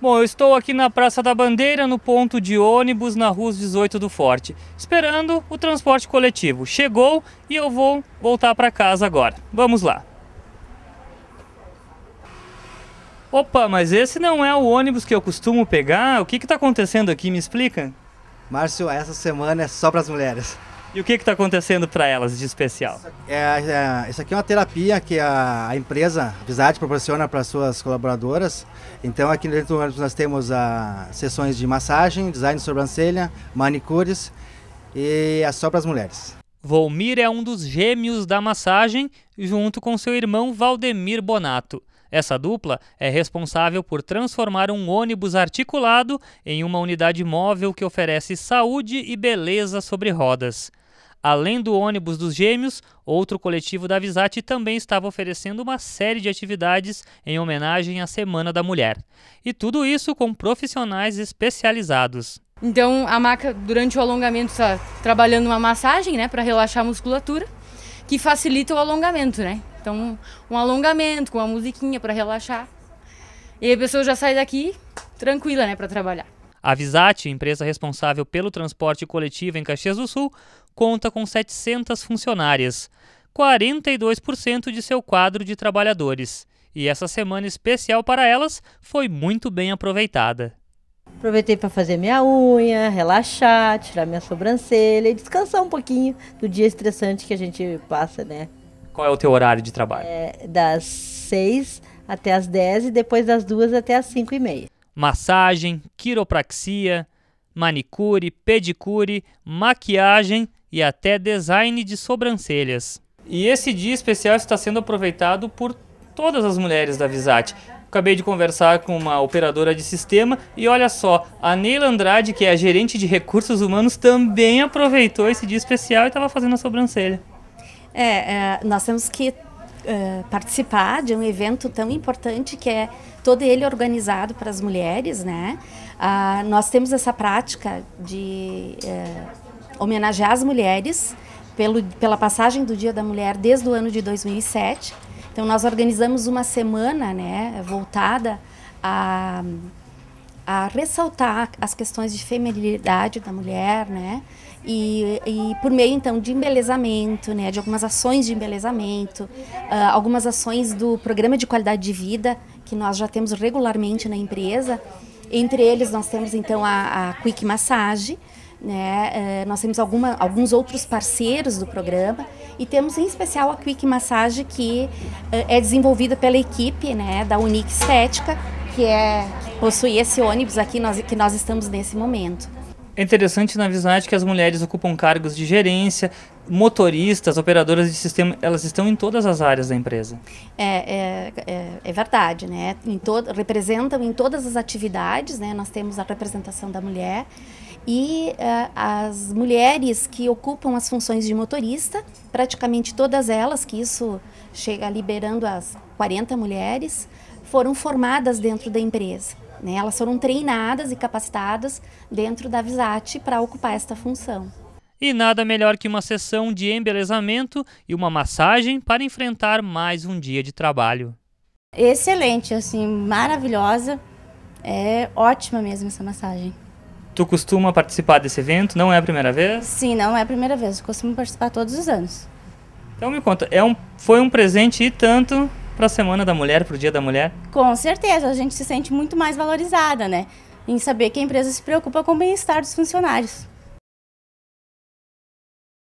Bom, eu estou aqui na Praça da Bandeira, no ponto de ônibus, na Rua 18 do Forte, esperando o transporte coletivo. Chegou e eu vou voltar para casa agora. Vamos lá. Opa, mas esse não é o ônibus que eu costumo pegar? O que está acontecendo aqui? Me explica. Márcio, essa semana é só para as mulheres. E o que está acontecendo para elas de especial? É, é, isso aqui é uma terapia que a, a empresa a proporciona para suas colaboradoras. Então, aqui dentro do ônibus nós temos a, sessões de massagem, design de sobrancelha, manicures e é só para as mulheres. Volmir é um dos gêmeos da massagem, junto com seu irmão Valdemir Bonato. Essa dupla é responsável por transformar um ônibus articulado em uma unidade móvel que oferece saúde e beleza sobre rodas. Além do ônibus dos gêmeos, outro coletivo da Visate também estava oferecendo uma série de atividades em homenagem à Semana da Mulher. E tudo isso com profissionais especializados. Então, a maca, durante o alongamento, está trabalhando uma massagem, né, para relaxar a musculatura, que facilita o alongamento, né? Então, um alongamento com uma musiquinha para relaxar. E a pessoa já sai daqui tranquila, né, para trabalhar. A Visat, empresa responsável pelo transporte coletivo em Caxias do Sul, conta com 700 funcionárias, 42% de seu quadro de trabalhadores. E essa semana especial para elas foi muito bem aproveitada. Aproveitei para fazer minha unha, relaxar, tirar minha sobrancelha e descansar um pouquinho do dia estressante que a gente passa, né? Qual é o teu horário de trabalho? É, das 6 até as 10 e depois das 2 até as 5 e meia massagem, quiropraxia, manicure, pedicure, maquiagem e até design de sobrancelhas. E esse dia especial está sendo aproveitado por todas as mulheres da Visate. Acabei de conversar com uma operadora de sistema e olha só, a Neila Andrade, que é a gerente de recursos humanos, também aproveitou esse dia especial e estava fazendo a sobrancelha. É, é, nós temos que uh, participar de um evento tão importante que é todo ele organizado para as mulheres, né? Uh, nós temos essa prática de uh, homenagear as mulheres pelo, pela passagem do Dia da Mulher desde o ano de 2007. Então nós organizamos uma semana, né, voltada a a ressaltar as questões de feminilidade da mulher, né? E, e, por meio então de embelezamento, né, de algumas ações de embelezamento, uh, algumas ações do programa de qualidade de vida que nós já temos regularmente na empresa. Entre eles nós temos então a, a Quick Massage, né, uh, nós temos alguma, alguns outros parceiros do programa e temos em especial a Quick Massage que uh, é desenvolvida pela equipe né, da Unique Estética que é possuir esse ônibus aqui nós, que nós estamos nesse momento. É interessante na Visnat que as mulheres ocupam cargos de gerência, motoristas, operadoras de sistema, elas estão em todas as áreas da empresa. É, é, é, é verdade, né? Em representam em todas as atividades, né? Nós temos a representação da mulher e uh, as mulheres que ocupam as funções de motorista, praticamente todas elas, que isso chega liberando as 40 mulheres, foram formadas dentro da empresa. Né? Elas foram treinadas e capacitadas dentro da Visate para ocupar esta função. E nada melhor que uma sessão de embelezamento e uma massagem para enfrentar mais um dia de trabalho. Excelente, assim, maravilhosa. É ótima mesmo essa massagem. Tu costuma participar desse evento? Não é a primeira vez? Sim, não é a primeira vez. Eu costumo participar todos os anos. Então me conta, é um, foi um presente e tanto para a Semana da Mulher, para o Dia da Mulher? Com certeza, a gente se sente muito mais valorizada, né? Em saber que a empresa se preocupa com o bem-estar dos funcionários.